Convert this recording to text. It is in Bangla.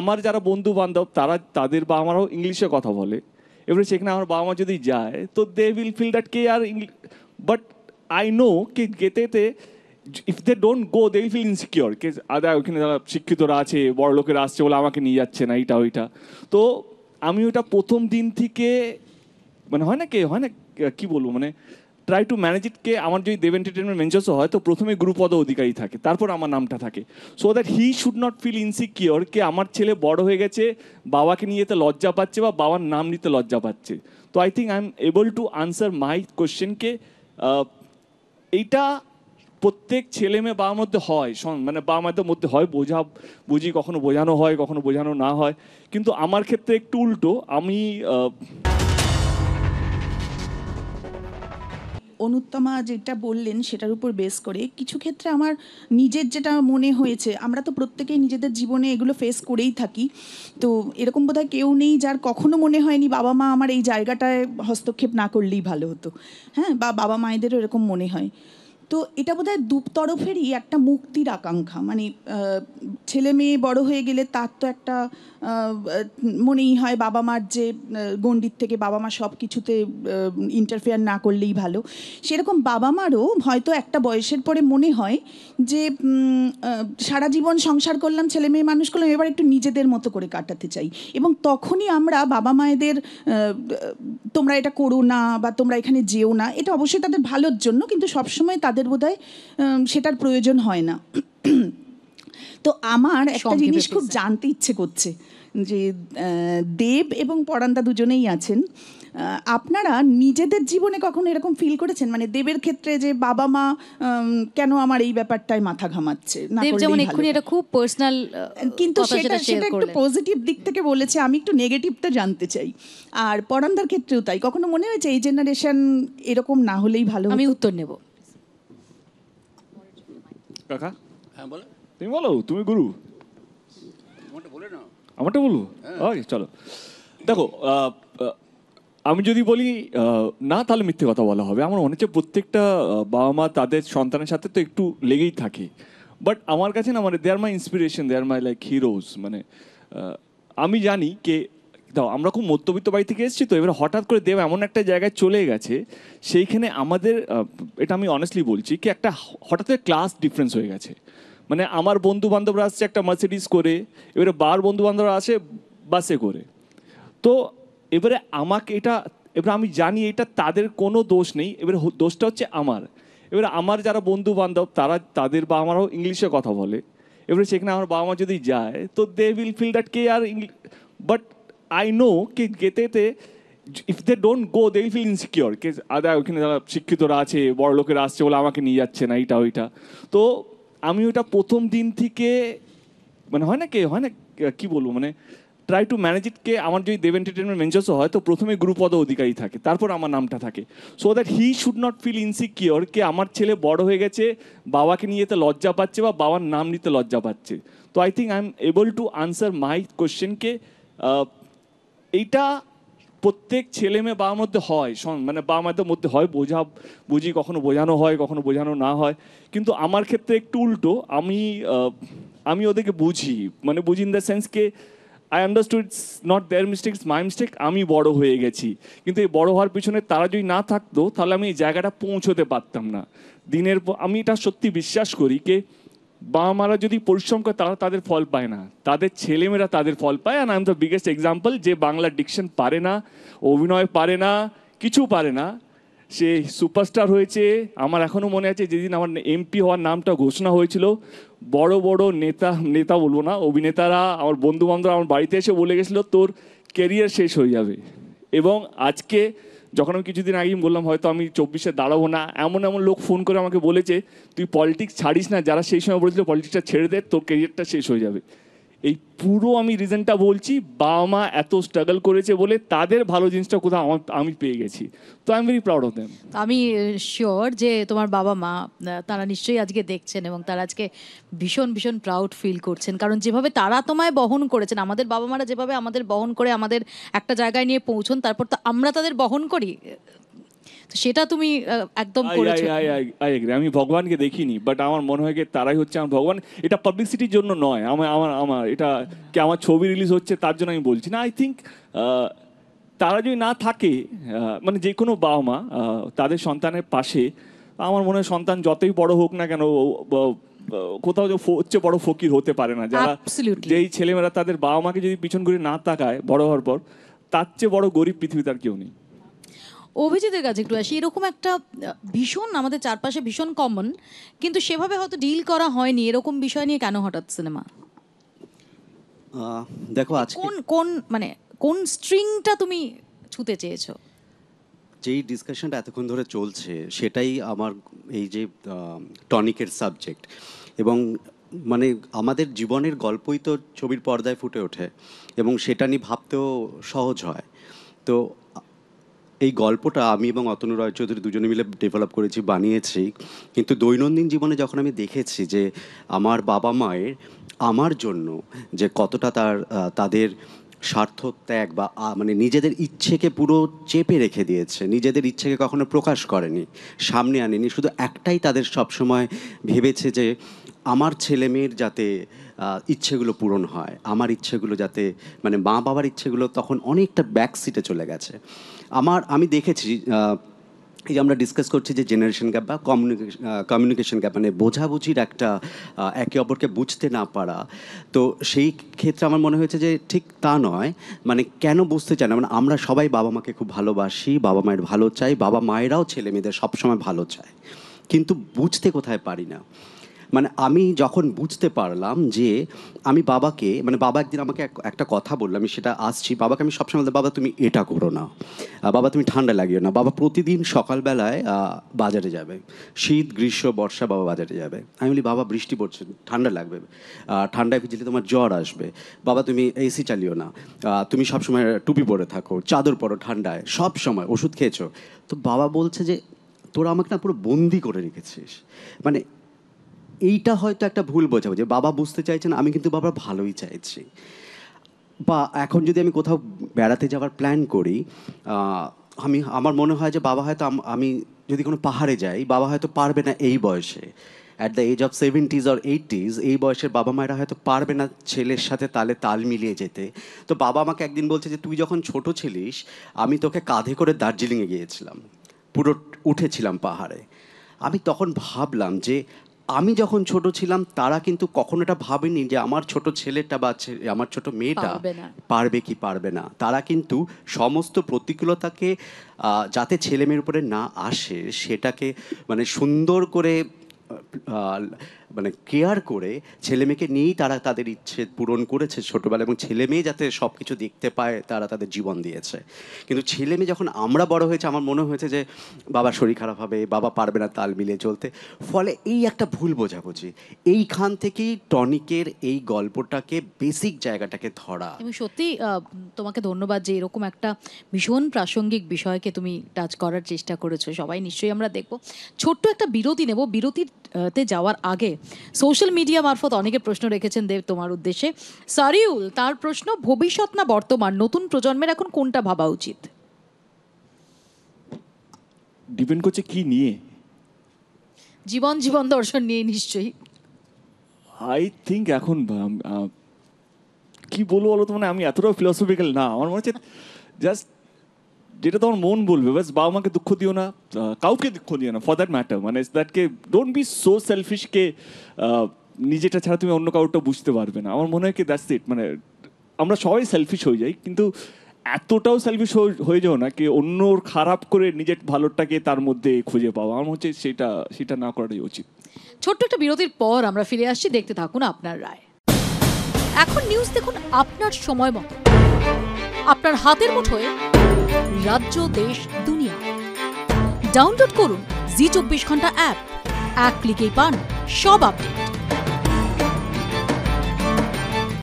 আমার যারা বন্ধু বান্ধব তারা তাদের বাবা মারাও ইংলিশে কথা বলে এবারে সেখানে আমার বাবা মা যদি যায় তো দে উইল ফিল দ্যাট কে আর বাট আই নো কি গেতেতে if they don't go they will feel insecure কে আদা ওখানে যারা শিক্ষিতরা আছে বড় লোকেরা আসছে বলে আমাকে নিয়ে যাচ্ছে না এইটা ওইটা তো আমি ওটা প্রথম দিন থেকে মানে হয় না কে হয় না কি বলবো মানে ট্রাই টু ম্যানেজ ইটকে আমার যদি দেব এন্টারটেনমেন্ট মেঞ্চার্সও হয় তো প্রথমে গুরুপদ অধিকারী থাকে তারপর আমার নামটা থাকে so that he should not feel insecure কে আমার ছেলে বড় হয়ে গেছে বাবাকে নিয়ে যেতে লজ্জা পাচ্ছে বা বাবার নাম নিতে লজ্জা পাচ্ছে তো I think I am able to answer my কোয়েশ্চেনকে এইটা প্রত্যেক ছেলে মেয়ে বাবার মধ্যে হয় মানে বাবা মায়ের মধ্যে হয় বোঝা বুঝি কখনো বোঝানো হয় কখনো বোঝানো না হয় কিন্তু আমার ক্ষেত্রে একটু উল্টো আমি অনুত্তমা যেটা বললেন সেটার উপর বেস করে কিছু ক্ষেত্রে আমার নিজের যেটা মনে হয়েছে আমরা তো প্রত্যেকেই নিজেদের জীবনে এগুলো ফেস করেই থাকি তো এরকম বোধহয় কেউ নেই যার কখনো মনে হয়নি বাবা মা আমার এই জায়গাটায় হস্তক্ষেপ না করলেই ভালো হতো হ্যাঁ বা বাবা মায়েদেরও এরকম মনে হয় তো এটা বোধ হয় দুপতরফেরই একটা মুক্তির আকাঙ্ক্ষা মানে ছেলে মেয়ে বড় হয়ে গেলে তার তো একটা মনেই হয় বাবা মার যে গণ্ডির থেকে বাবা মা সব কিছুতে ইন্টারফেয়ার না করলেই ভালো সেরকম বাবা মারও হয়তো একটা বয়সের পরে মনে হয় যে সারা জীবন সংসার করলাম ছেলে মেয়ে মানুষ করলাম এবার একটু নিজেদের মতো করে কাটাতে চাই এবং তখনই আমরা বাবা মায়েদের তোমরা এটা করো না বা তোমরা এখানে যেও না এটা অবশ্যই তাদের ভালোর জন্য কিন্তু সবসময় তাদের আমাদের বোধ সেটার প্রয়োজন হয় না তো আমার একটা জিনিস খুব জানতে ইচ্ছে করছে যে দেব এবং পরান্দা দুজনেই আছেন আপনারা নিজেদের জীবনে কখনো এরকম ফিল করেছেন মানে দেবের ক্ষেত্রে যে বাবা মা কেন আমার এই ব্যাপারটায় মাথা ঘামাচ্ছে খুব পার্সোনাল কিন্তু সেটা সেটা একটু পজিটিভ দিক থেকে বলেছে আমি একটু নেগেটিভটা জানতে চাই আর পরান্দার ক্ষেত্রেও তাই কখনো মনে হয়েছে এই জেনারেশন এরকম না হলেই ভালো আমি উত্তর নেব কাকা হ্যাঁ বলো তুমি বলো তুমি গুরু আমারটা বলো হ্যাঁ। চলো দেখো আমি যদি বলি না তাহলে মিথ্যে কথা বলা হবে আমার মনে হচ্ছে প্রত্যেকটা বাবা মা তাদের সন্তানের সাথে তো একটু লেগেই থাকে বাট আমার কাছে না মানে they are my inspiration they are my like heroes মানে আমি জানি কে দাও আমরা খুব মধ্যবিত্ত বাড়ি থেকে এসেছি তো এবার হঠাৎ করে দেব এমন একটা জায়গায় চলে গেছে সেইখানে আমাদের এটা আমি অনেস্টলি বলছি কি একটা হঠাৎ করে ক্লাস ডিফারেন্স হয়ে গেছে মানে আমার বন্ধু বান্ধবরা আসছে একটা মার্সিডিস করে এবারে বার বন্ধু বান্ধবরা আসে বাসে করে তো এবারে আমাকে এটা এবার আমি জানি এটা তাদের কোনো দোষ নেই এবারে দোষটা হচ্ছে আমার এবার আমার যারা বন্ধু বান্ধব তারা তাদের বা আমারও ইংলিশে কথা বলে এবারে সেখানে আমার বাবা মা যদি যায় তো দে উইল ফিল দ্যাট কে আর ইংলিশ বাট আই নো কি গেতে if they don't go they feel insecure কে আদা ওখানে যারা শিক্ষিতরা আছে বড় লোকেরা আসছে বলে আমাকে নিয়ে যাচ্ছে না এইটা ওইটা তো আমি ওটা প্রথম দিন থেকে মানে হয় না কে হয় না কি বলবো মানে ট্রাই টু ম্যানেজ কে আমার যদি দেব এন্টারটেনমেন্ট মেঞ্চসও হয় তো প্রথমে গুরুপদ অধিকারী থাকে তারপর আমার নামটা থাকে so that he should not feel insecure কে আমার ছেলে বড় হয়ে গেছে বাবাকে নিয়ে যেতে লজ্জা পাচ্ছে বা বাবার নাম নিতে লজ্জা পাচ্ছে তো I think I am able to answer my কোশ্চেনকে এইটা প্রত্যেক ছেলে মেয়ে বাবার মধ্যে হয় মানে বাবা মায়ের মধ্যে হয় বোঝা বুঝি কখনো বোঝানো হয় কখনো বোঝানো না হয় কিন্তু আমার ক্ষেত্রে একটু উল্টো আমি আমি ওদেরকে বুঝি মানে বুঝি ইন দ্য সেন্স কে I understood it's not their mistake it's my mistake আমি বড় হয়ে গেছি কিন্তু এই বড় হওয়ার পিছনে তারা যদি না থাকতো তাহলে আমি এই জায়গাটা পৌঁছতে পারতাম না দিনের আমি এটা সত্যি বিশ্বাস করি কে বাবা মারা যদি পরিশ্রম করে তারা তাদের ফল পায় না তাদের ছেলেমেয়েরা তাদের ফল পায় আর আমি তো বিগেস্ট এক্সাম্পল যে বাংলা ডিকশন পারে না অভিনয় পারে না কিছু পারে না সে সুপারস্টার হয়েছে আমার এখনও মনে আছে যেদিন আমার এমপি হওয়ার নামটা ঘোষণা হয়েছিল বড় বড় নেতা নেতা বলবো না অভিনেতারা আমার বন্ধু আমার বাড়িতে এসে বলে গেছিলো তোর কেরিয়ার শেষ হয়ে যাবে এবং আজকে যখন আমি কিছুদিন আগেই বললাম হয়তো আমি চব্বিশে দাঁড়াবো না এমন এমন লোক ফোন করে আমাকে বলেছে তুই পলিটিক্স ছাড়িস না যারা সেই সময় বলেছিল পলিটিক্সটা ছেড়ে দে তোর কেরিয়ারটা শেষ হয়ে যাবে এই পুরো আমি রিজনটা বলছি বাবা মা এত স্ট্রাগল করেছে বলে তাদের ভালো জিনিসটা কোথাও আমার আমি পেয়ে গেছি তো I am very proud of them আমি শিওর যে তোমার বাবা মা তারা নিশ্চয়ই আজকে দেখছেন এবং তারা আজকে ভীষণ ভীষণ প্রাউড ফিল করছেন কারণ যেভাবে তারা তোমায় বহন করেছেন আমাদের বাবা মারা যেভাবে আমাদের বহন করে আমাদের একটা জায়গায় নিয়ে পৌঁছন তারপর তো আমরা তাদের বহন করি তো সেটা তুমি একদম করেছো আমি ভগবানকে দেখিনি বাট আমার মনে হয় তারাই হচ্ছে আমার ভগবান এটা পাবলিসিটির জন্য নয় আমার আমার আমার এটা কি আমার ছবি রিলিজ হচ্ছে তার জন্য আমি বলছি না আই থিঙ্ক তারা যদি না থাকে মানে যে কোনো বাবা মা তাদের সন্তানের পাশে আমার মনে হয় সন্তান যতই বড় হোক না কেন কোথাও যে হচ্ছে বড় ফকির হতে পারে না যারা যেই ছেলেমেয়েরা তাদের বাবা মাকে যদি পিছন করে না তাকায় বড় হওয়ার পর তার চেয়ে বড় গরিব পৃথিবীতে আর কেউ নেই অভিজিতের কাছে একটু আসি এরকম একটা ভীষণ আমাদের চারপাশে ভীষণ কমন কিন্তু সেভাবে হয়তো ডিল করা হয়নি এরকম বিষয় নিয়ে কেন হঠাৎ সিনেমা দেখো আজকে কোন কোন মানে কোন স্ট্রিংটা তুমি ছুতে চেয়েছো যেই ডিসকাশনটা এতক্ষণ ধরে চলছে সেটাই আমার এই যে টনিকের সাবজেক্ট এবং মানে আমাদের জীবনের গল্পই তো ছবির পর্দায় ফুটে ওঠে এবং সেটা নিয়ে ভাবতেও সহজ হয় তো এই গল্পটা আমি এবং অতনু রয় চৌধুরী দুজনে মিলে ডেভেলপ করেছি বানিয়েছি কিন্তু দৈনন্দিন জীবনে যখন আমি দেখেছি যে আমার বাবা মায়ের আমার জন্য যে কতটা তার তাদের স্বার্থ ত্যাগ বা মানে নিজেদের ইচ্ছেকে পুরো চেপে রেখে দিয়েছে নিজেদের ইচ্ছেকে কখনো প্রকাশ করেনি সামনে আনেনি শুধু একটাই তাদের সবসময় ভেবেছে যে আমার ছেলে মেয়ের যাতে ইচ্ছেগুলো পূরণ হয় আমার ইচ্ছেগুলো যাতে মানে মা বাবার ইচ্ছেগুলো তখন অনেকটা ব্যাক সিটে চলে গেছে আমার আমি দেখেছি এই যে আমরা ডিসকাস করছি যে জেনারেশন গ্যাপ বা কমিউনিকেশন কমিউনিকেশন গ্যাপ মানে বোঝাবুঝির একটা একে অপরকে বুঝতে না পারা তো সেই ক্ষেত্রে আমার মনে হয়েছে যে ঠিক তা নয় মানে কেন বুঝতে চায় না মানে আমরা সবাই বাবা মাকে খুব ভালোবাসি বাবা মায়ের ভালো চাই বাবা মায়েরাও ছেলে মেয়েদের সবসময় ভালো চায় কিন্তু বুঝতে কোথায় পারি না মানে আমি যখন বুঝতে পারলাম যে আমি বাবাকে মানে বাবা একদিন আমাকে একটা কথা বললাম আমি সেটা আসছি বাবাকে আমি সবসময় বাবা তুমি এটা করো না বাবা তুমি ঠান্ডা লাগিও না বাবা প্রতিদিন সকালবেলায় বাজারে যাবে শীত গ্রীষ্ম বর্ষা বাবা বাজারে যাবে আমি বলি বাবা বৃষ্টি পড়ছে ঠান্ডা লাগবে ঠান্ডায় ভিজলে তোমার জ্বর আসবে বাবা তুমি এসি চালিও না তুমি সবসময় টুপি পরে থাকো চাদর পরো ঠান্ডায় সব সময় ওষুধ খেয়েছো তো বাবা বলছে যে তোরা আমাকে না পুরো বন্দি করে রেখেছিস মানে এইটা হয়তো একটা ভুল বোঝাবো যে বাবা বুঝতে চাইছেন আমি কিন্তু বাবা ভালোই চাইছি বা এখন যদি আমি কোথাও বেড়াতে যাওয়ার প্ল্যান করি আমি আমার মনে হয় যে বাবা হয়তো আমি যদি কোনো পাহাড়ে যাই বাবা হয়তো পারবে না এই বয়সে at the age of seventies or eighties এই বয়সের বাবা মায়েরা হয়তো পারবে না ছেলের সাথে তালে তাল মিলিয়ে যেতে তো বাবা আমাকে একদিন বলছে যে তুই যখন ছোট ছিলিস আমি তোকে কাঁধে করে দার্জিলিংয়ে গিয়েছিলাম পুরো উঠেছিলাম পাহাড়ে আমি তখন ভাবলাম যে আমি যখন ছোট ছিলাম তারা কিন্তু কখনো এটা ভাবেনি যে আমার ছোট ছেলেটা বা আমার ছোট মেয়েটা পারবে কি পারবে না তারা কিন্তু সমস্ত প্রতিকূলতাকে যাতে ছেলে মেয়ের উপরে না আসে সেটাকে মানে সুন্দর করে মানে কেয়ার করে ছেলে মেয়েকে নিয়েই তারা তাদের ইচ্ছে পূরণ করেছে ছোটোবেলা এবং ছেলে মেয়ে যাতে সব কিছু দেখতে পায় তারা তাদের জীবন দিয়েছে কিন্তু ছেলে মেয়ে যখন আমরা বড় হয়েছে আমার মনে হয়েছে যে বাবা শরীর খারাপ হবে বাবা পারবে না তাল মিলিয়ে চলতে ফলে এই একটা ভুল বোঝাবুঝি এইখান থেকেই টনিকের এই গল্পটাকে বেসিক জায়গাটাকে ধরা আমি সত্যি তোমাকে ধন্যবাদ যে এরকম একটা ভীষণ প্রাসঙ্গিক বিষয়কে তুমি টাচ করার চেষ্টা করেছো সবাই নিশ্চয়ই আমরা দেখবো ছোট্ট একটা বিরতি নেব বিরতিতে যাওয়ার আগে সোশ্যাল মিডিয়া মারফত অনেকে প্রশ্ন রেখেছেন দেব তোমার উদ্দেশ্যে সারিউল তার প্রশ্ন ভবিষ্যৎ না বর্তমান নতুন প্রজন্মের এখন কোনটা ভাবা উচিত ডিপেন্ড করছে কি নিয়ে জীবন জীবন দর্শন নিয়ে নিশ্চয়ই আই থিঙ্ক এখন কি বলবো বলো তো মানে আমি এতটাও ফিলসফিক্যাল না আমার মনে হচ্ছে জাস্ট যেটা তোমার মন বলবে ব্যাস বাবা মাকে দুঃখ দিও না কাউকে দুঃখ দিও না ফর দ্যাট ম্যাটার মানে দ্যাটকে ডোন্ট বি সো সেলফিশ কে নিজেটা ছাড়া তুমি অন্য কাউটা বুঝতে পারবে না আমার মনে হয় কি দ্যাটস ইট মানে আমরা সবাই সেলফিশ হয়ে যাই কিন্তু এতটাও সেলফিশ হয়ে যাও না কি অন্যর খারাপ করে নিজের ভালোটাকে তার মধ্যে খুঁজে পাওয়া আমার হচ্ছে সেটা সেটা না করাটাই উচিত ছোট্ট একটা বিরতির পর আমরা ফিরে আসছি দেখতে থাকুন আপনার রায় এখন নিউজ দেখুন আপনার সময় মতো আপনার হাতের মুঠোয় রাজ্য দেশ দুনিয়া ডাউনলোড করুন জি চব্বিশ ঘন্টা অ্যাপ এক ক্লিকেই পান সব আপডেট